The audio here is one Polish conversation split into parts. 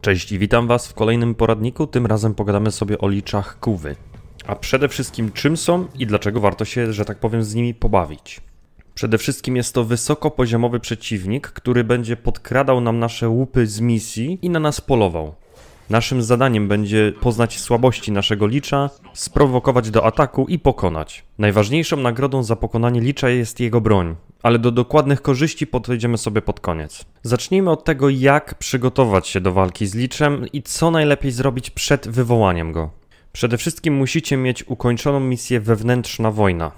Cześć i witam Was w kolejnym poradniku. Tym razem pogadamy sobie o liczach kuwy. A przede wszystkim czym są i dlaczego warto się, że tak powiem, z nimi pobawić. Przede wszystkim jest to wysokopoziomowy przeciwnik, który będzie podkradał nam nasze łupy z misji i na nas polował. Naszym zadaniem będzie poznać słabości naszego licza, sprowokować do ataku i pokonać. Najważniejszą nagrodą za pokonanie licza jest jego broń, ale do dokładnych korzyści podejdziemy sobie pod koniec. Zacznijmy od tego, jak przygotować się do walki z liczem i co najlepiej zrobić przed wywołaniem go. Przede wszystkim musicie mieć ukończoną misję wewnętrzna wojna.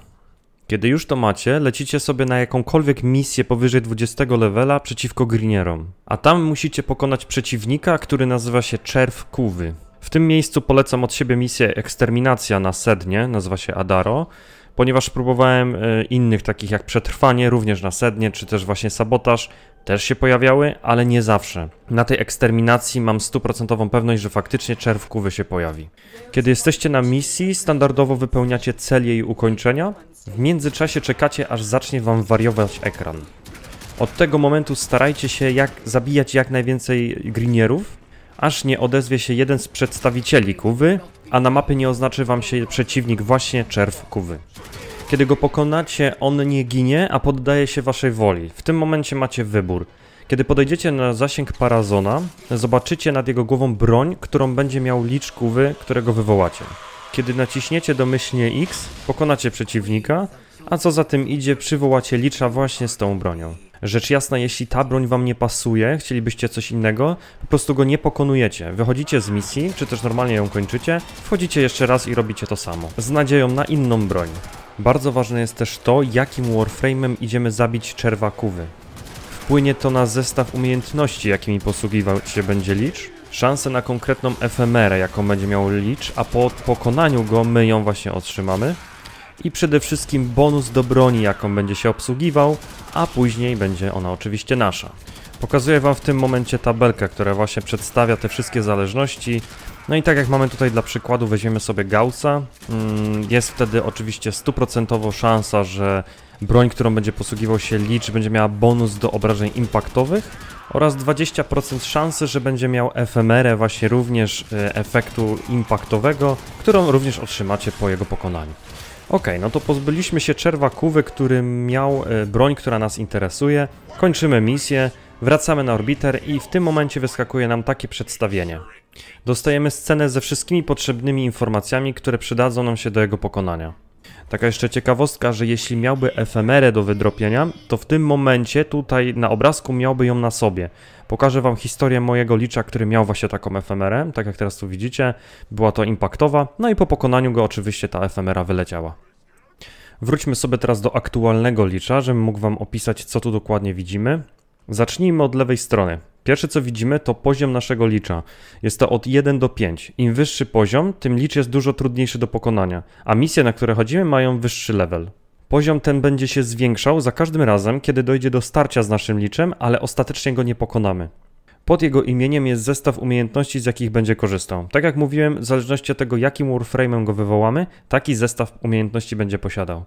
Kiedy już to macie, lecicie sobie na jakąkolwiek misję powyżej 20 levela przeciwko grinierom. A tam musicie pokonać przeciwnika, który nazywa się Czerw Kuwy. W tym miejscu polecam od siebie misję Eksterminacja na Sednie, nazywa się Adaro, ponieważ próbowałem e, innych takich jak Przetrwanie, również na Sednie, czy też właśnie Sabotaż, też się pojawiały, ale nie zawsze. Na tej eksterminacji mam stuprocentową pewność, że faktycznie czerw kuwy się pojawi. Kiedy jesteście na misji, standardowo wypełniacie cel jej ukończenia. W międzyczasie czekacie, aż zacznie wam wariować ekran. Od tego momentu starajcie się jak, zabijać jak najwięcej grinierów, aż nie odezwie się jeden z przedstawicieli kuwy, a na mapie nie oznaczy wam się przeciwnik właśnie czerw kuwy. Kiedy go pokonacie, on nie ginie, a poddaje się waszej woli. W tym momencie macie wybór. Kiedy podejdziecie na zasięg Parazona, zobaczycie nad jego głową broń, którą będzie miał licz kuwy, którego wywołacie. Kiedy naciśniecie domyślnie X, pokonacie przeciwnika, a co za tym idzie, przywołacie licza właśnie z tą bronią. Rzecz jasna, jeśli ta broń wam nie pasuje, chcielibyście coś innego, po prostu go nie pokonujecie. Wychodzicie z misji, czy też normalnie ją kończycie, wchodzicie jeszcze raz i robicie to samo. Z nadzieją na inną broń. Bardzo ważne jest też to, jakim warframe'em idziemy zabić czerwakuwy. Wpłynie to na zestaw umiejętności, jakimi posługiwać się będzie Licz, szanse na konkretną efemerę, jaką będzie miał Licz, a po pokonaniu go my ją właśnie otrzymamy i przede wszystkim bonus do broni, jaką będzie się obsługiwał, a później będzie ona oczywiście nasza. Pokazuję Wam w tym momencie tabelkę, która właśnie przedstawia te wszystkie zależności, no i tak jak mamy tutaj dla przykładu, weźmiemy sobie Gaussa. Mm, jest wtedy oczywiście stuprocentowo szansa, że broń, którą będzie posługiwał się Licz, będzie miała bonus do obrażeń impaktowych oraz 20% szansy, że będzie miał efemerę właśnie również y, efektu impaktowego, którą również otrzymacie po jego pokonaniu. Ok, no to pozbyliśmy się czerwa kuwy, który miał y, broń, która nas interesuje. Kończymy misję. Wracamy na orbiter i w tym momencie wyskakuje nam takie przedstawienie. Dostajemy scenę ze wszystkimi potrzebnymi informacjami, które przydadzą nam się do jego pokonania. Taka jeszcze ciekawostka, że jeśli miałby efemerę do wydropienia, to w tym momencie tutaj na obrazku miałby ją na sobie. Pokażę wam historię mojego licza, który miał właśnie taką efemerę, tak jak teraz tu widzicie. Była to impaktowa, no i po pokonaniu go oczywiście ta efemera wyleciała. Wróćmy sobie teraz do aktualnego licza, żebym mógł wam opisać co tu dokładnie widzimy. Zacznijmy od lewej strony. Pierwsze co widzimy to poziom naszego licza. Jest to od 1 do 5. Im wyższy poziom, tym licz jest dużo trudniejszy do pokonania, a misje, na które chodzimy, mają wyższy level. Poziom ten będzie się zwiększał za każdym razem, kiedy dojdzie do starcia z naszym liczem, ale ostatecznie go nie pokonamy. Pod jego imieniem jest zestaw umiejętności, z jakich będzie korzystał. Tak jak mówiłem, w zależności od tego, jakim warframe'em go wywołamy, taki zestaw umiejętności będzie posiadał.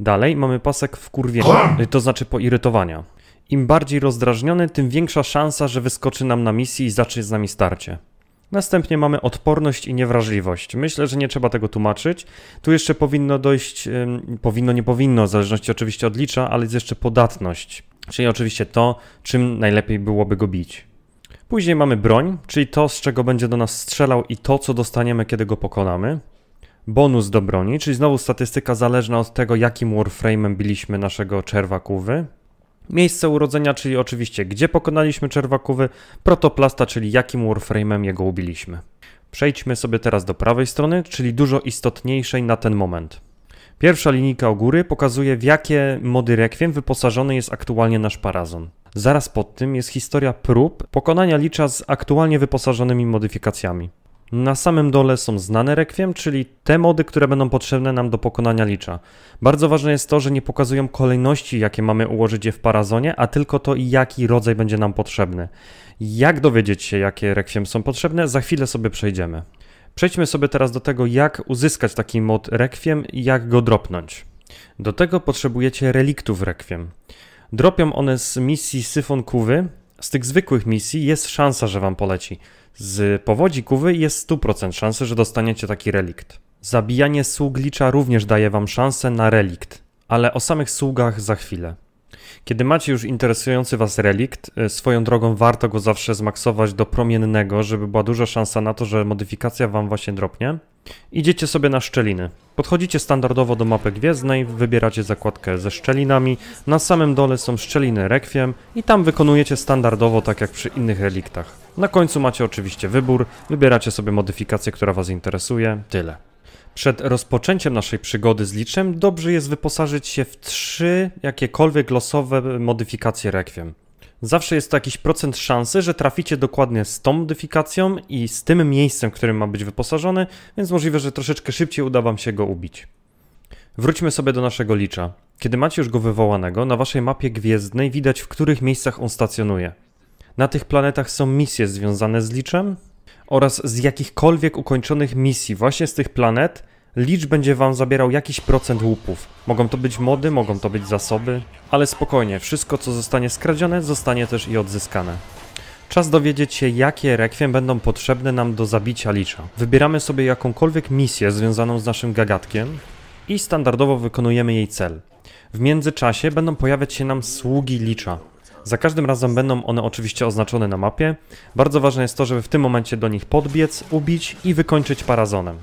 Dalej mamy pasek wkurwienia, to znaczy poirytowania. Im bardziej rozdrażniony, tym większa szansa, że wyskoczy nam na misji i zacznie z nami starcie. Następnie mamy odporność i niewrażliwość. Myślę, że nie trzeba tego tłumaczyć. Tu jeszcze powinno dojść, powinno, nie powinno, w zależności oczywiście od licza, ale jest jeszcze podatność, czyli oczywiście to, czym najlepiej byłoby go bić. Później mamy broń, czyli to, z czego będzie do nas strzelał i to, co dostaniemy, kiedy go pokonamy. Bonus do broni, czyli znowu statystyka zależna od tego, jakim warframe'em biliśmy naszego czerwa kuwy. Miejsce urodzenia, czyli oczywiście gdzie pokonaliśmy czerwakowy, protoplasta, czyli jakim warframe'em jego ubiliśmy. Przejdźmy sobie teraz do prawej strony, czyli dużo istotniejszej na ten moment. Pierwsza linijka u góry pokazuje w jakie mody Requiem wyposażony jest aktualnie nasz Parazon. Zaraz pod tym jest historia prób pokonania licza z aktualnie wyposażonymi modyfikacjami. Na samym dole są znane rekwiem, czyli te mody, które będą potrzebne nam do pokonania licza. Bardzo ważne jest to, że nie pokazują kolejności, jakie mamy ułożyć je w parazonie, a tylko to, jaki rodzaj będzie nam potrzebny. Jak dowiedzieć się, jakie rekwiem są potrzebne, za chwilę sobie przejdziemy. Przejdźmy sobie teraz do tego, jak uzyskać taki mod rekwiem i jak go dropnąć. Do tego potrzebujecie reliktów rekwiem. Dropią one z misji Syfon Kuwy, z tych zwykłych misji jest szansa, że wam poleci. Z powodzi kuwy jest 100% szansy, że dostaniecie taki relikt. Zabijanie sługlicza również daje wam szansę na relikt, ale o samych sługach za chwilę. Kiedy macie już interesujący Was relikt, e, swoją drogą warto go zawsze zmaksować do promiennego, żeby była duża szansa na to, że modyfikacja Wam właśnie dropnie. Idziecie sobie na szczeliny. Podchodzicie standardowo do mapy gwiezdnej, wybieracie zakładkę ze szczelinami, na samym dole są szczeliny rekwiem i tam wykonujecie standardowo tak jak przy innych reliktach. Na końcu macie oczywiście wybór, wybieracie sobie modyfikację, która Was interesuje, tyle. Przed rozpoczęciem naszej przygody z liczem dobrze jest wyposażyć się w trzy jakiekolwiek losowe modyfikacje rekwiem. Zawsze jest to jakiś procent szansy, że traficie dokładnie z tą modyfikacją i z tym miejscem, w którym ma być wyposażony, więc możliwe, że troszeczkę szybciej uda wam się go ubić. Wróćmy sobie do naszego licza. Kiedy macie już go wywołanego, na waszej mapie gwiezdnej widać, w których miejscach on stacjonuje. Na tych planetach są misje związane z liczem, oraz z jakichkolwiek ukończonych misji właśnie z tych planet, Licz będzie wam zabierał jakiś procent łupów. Mogą to być mody, mogą to być zasoby, ale spokojnie, wszystko co zostanie skradzione zostanie też i odzyskane. Czas dowiedzieć się, jakie rekwiem będą potrzebne nam do zabicia licza. Wybieramy sobie jakąkolwiek misję związaną z naszym gagatkiem i standardowo wykonujemy jej cel. W międzyczasie będą pojawiać się nam sługi licza. Za każdym razem będą one oczywiście oznaczone na mapie. Bardzo ważne jest to, żeby w tym momencie do nich podbiec, ubić i wykończyć parazonem.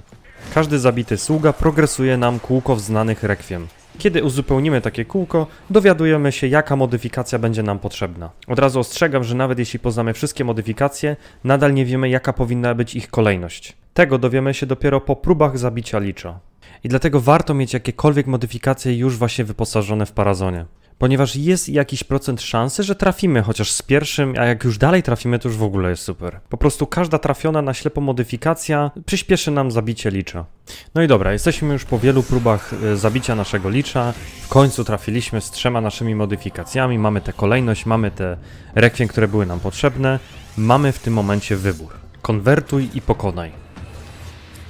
Każdy zabity sługa progresuje nam kółko w znanych rekwiem. Kiedy uzupełnimy takie kółko, dowiadujemy się jaka modyfikacja będzie nam potrzebna. Od razu ostrzegam, że nawet jeśli poznamy wszystkie modyfikacje, nadal nie wiemy jaka powinna być ich kolejność. Tego dowiemy się dopiero po próbach zabicia licza. I dlatego warto mieć jakiekolwiek modyfikacje już właśnie wyposażone w parazonie ponieważ jest jakiś procent szansy, że trafimy chociaż z pierwszym, a jak już dalej trafimy, to już w ogóle jest super. Po prostu każda trafiona na ślepo modyfikacja przyspieszy nam zabicie licza. No i dobra, jesteśmy już po wielu próbach e, zabicia naszego licza. W końcu trafiliśmy z trzema naszymi modyfikacjami, mamy tę kolejność, mamy te rekwiem, które były nam potrzebne. Mamy w tym momencie wybór. Konwertuj i pokonaj.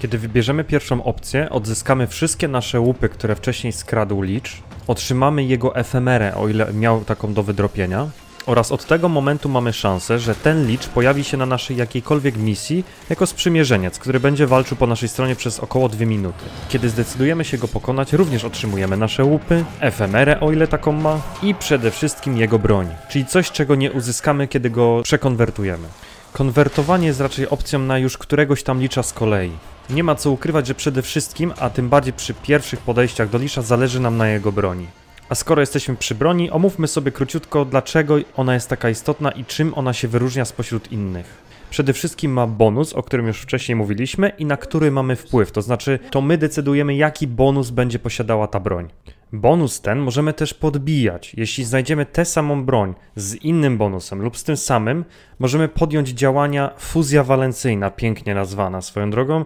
Kiedy wybierzemy pierwszą opcję, odzyskamy wszystkie nasze łupy, które wcześniej skradł licz, otrzymamy jego efemerę, o ile miał taką do wydropienia. Oraz od tego momentu mamy szansę, że ten licz pojawi się na naszej jakiejkolwiek misji jako sprzymierzeniec, który będzie walczył po naszej stronie przez około 2 minuty. Kiedy zdecydujemy się go pokonać, również otrzymujemy nasze łupy, efemerę o ile taką ma i przede wszystkim jego broń, czyli coś czego nie uzyskamy kiedy go przekonwertujemy. Konwertowanie jest raczej opcją na już któregoś tam licza z kolei. Nie ma co ukrywać, że przede wszystkim, a tym bardziej przy pierwszych podejściach do licza zależy nam na jego broni. A skoro jesteśmy przy broni, omówmy sobie króciutko, dlaczego ona jest taka istotna i czym ona się wyróżnia spośród innych przede wszystkim ma bonus, o którym już wcześniej mówiliśmy i na który mamy wpływ, to znaczy to my decydujemy jaki bonus będzie posiadała ta broń. Bonus ten możemy też podbijać. Jeśli znajdziemy tę samą broń z innym bonusem lub z tym samym, możemy podjąć działania fuzja walencyjna, pięknie nazwana swoją drogą,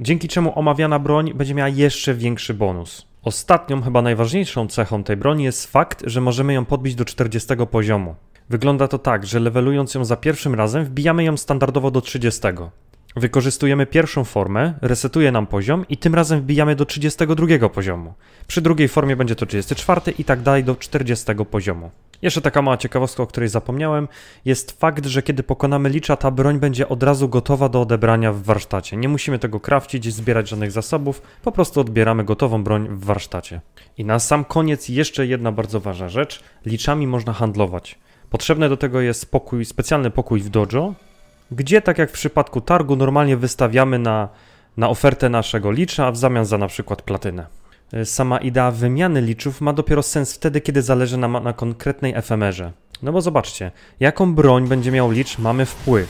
dzięki czemu omawiana broń będzie miała jeszcze większy bonus. Ostatnią, chyba najważniejszą cechą tej broni jest fakt, że możemy ją podbić do 40 poziomu. Wygląda to tak, że levelując ją za pierwszym razem, wbijamy ją standardowo do 30. Wykorzystujemy pierwszą formę, resetuje nam poziom i tym razem wbijamy do 32 poziomu. Przy drugiej formie będzie to 34 i tak dalej do 40 poziomu. Jeszcze taka mała ciekawostka, o której zapomniałem, jest fakt, że kiedy pokonamy licza, ta broń będzie od razu gotowa do odebrania w warsztacie. Nie musimy tego krawcić, zbierać żadnych zasobów, po prostu odbieramy gotową broń w warsztacie. I na sam koniec jeszcze jedna bardzo ważna rzecz, liczami można handlować. Potrzebny do tego jest pokój, specjalny pokój w dojo, gdzie tak jak w przypadku targu normalnie wystawiamy na, na ofertę naszego licza, a w zamian za na przykład platynę. E, sama idea wymiany liczów ma dopiero sens wtedy, kiedy zależy nam na konkretnej efemerze. No bo zobaczcie, jaką broń będzie miał licz mamy wpływ,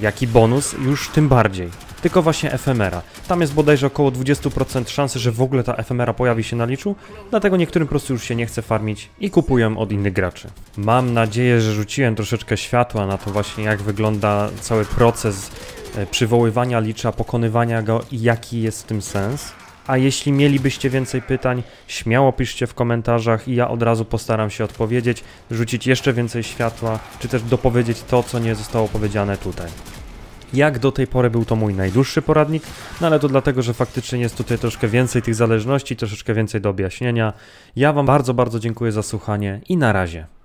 jaki bonus już tym bardziej tylko właśnie efemera. Tam jest bodajże około 20% szansy, że w ogóle ta efemera pojawi się na liczu, dlatego niektórym po prostu już się nie chce farmić i kupują od innych graczy. Mam nadzieję, że rzuciłem troszeczkę światła na to właśnie jak wygląda cały proces e, przywoływania licza, pokonywania go i jaki jest w tym sens. A jeśli mielibyście więcej pytań, śmiało piszcie w komentarzach i ja od razu postaram się odpowiedzieć, rzucić jeszcze więcej światła, czy też dopowiedzieć to, co nie zostało powiedziane tutaj jak do tej pory był to mój najdłuższy poradnik, no ale to dlatego, że faktycznie jest tutaj troszkę więcej tych zależności, troszeczkę więcej do objaśnienia. Ja Wam bardzo, bardzo dziękuję za słuchanie i na razie.